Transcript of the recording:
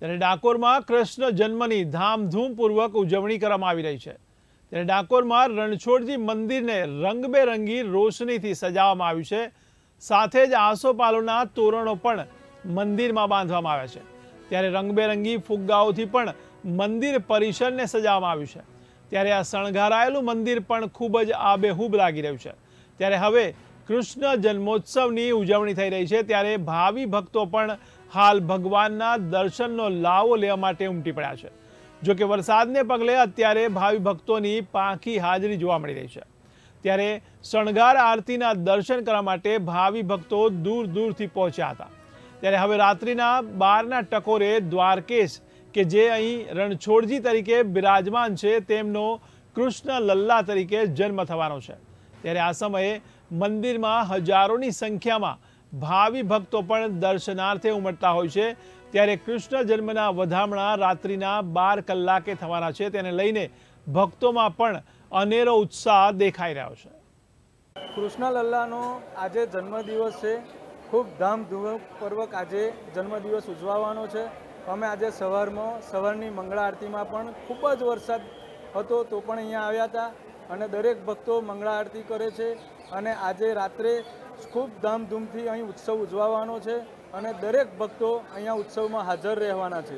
ત્યારે ડાકોરમાં કૃષ્ણ જન્મની ધામધૂમપૂર્વક ઉજવણી કરવામાં આવી રહી છે ત્યારે ડાકોરમાં રણછોડજી મંદિરને રંગબેરંગી રોશનીથી સજાવવામાં આવ્યું છે સાથે જ આસોપાલોના તોરણો પણ મંદિરમાં બાંધવામાં આવ્યા છે ત્યારે રંગબેરંગી ફુગ્ગાઓથી પણ મંદિર પરિસરને સજાવવામાં આવ્યું છે ત્યારે આ શણગારાયેલું મંદિર પણ ખૂબ જ આબેહૂબ લાગી રહ્યું છે ત્યારે હવે કૃષ્ણ જન્મોત્સવની ઉજવણી થઈ રહી છે ત્યારે ભાવિ ભક્તો પણ હાલ ભગવાનના દર્શનનો લાવો લેવા માટે ઉમટી પડ્યા છે જો કે વરસાદને પગલે અત્યારે ભાવિ ભક્તોની પાંખી હાજરી જોવા મળી રહી છે ત્યારે શણગાર આરતીના દર્શન કરવા માટે ભાવિ ભક્તો દૂર દૂરથી પહોંચ્યા હતા ત્યારે હવે રાત્રિના બારના ટકોરે દ્વારકેશ કે જે અહીં રણછોડજી તરીકે બિરાજમાન છે તેમનો કૃષ્ણ લલ્લા તરીકે જન્મ થવાનો છે ત્યારે આ સમયે મંદિરમાં હજારોની સંખ્યામાં ભાવિ ભક્તો પણ દર્શનાર્થે ઉમટતા હોય છે ત્યારે કૃષ્ણ જન્મના વધામણા રાત્રિના બાર કલાકે થવાના છે તેને લઈને ભક્તોમાં પણ અનેરો ઉત્સાહ દેખાઈ રહ્યો છે કૃષ્ણ લલ્લાનો આજે જન્મદિવસ છે ખૂબ ધામધૂમપૂર્વક આજે જન્મદિવસ ઉજવવાનો છે અમે આજે સવારમાં સવારની મંગળા આરતીમાં પણ ખૂબ જ વરસાદ હતો તો પણ અહીંયા આવ્યા હતા અને દરેક ભક્તો મંગળા આરતી કરે છે અને આજે રાત્રે ખૂબ ધામધૂમથી અહીં ઉત્સવ ઉજવવાનો છે અને દરેક ભક્તો અહીંયા ઉત્સવમાં હાજર રહેવાના છે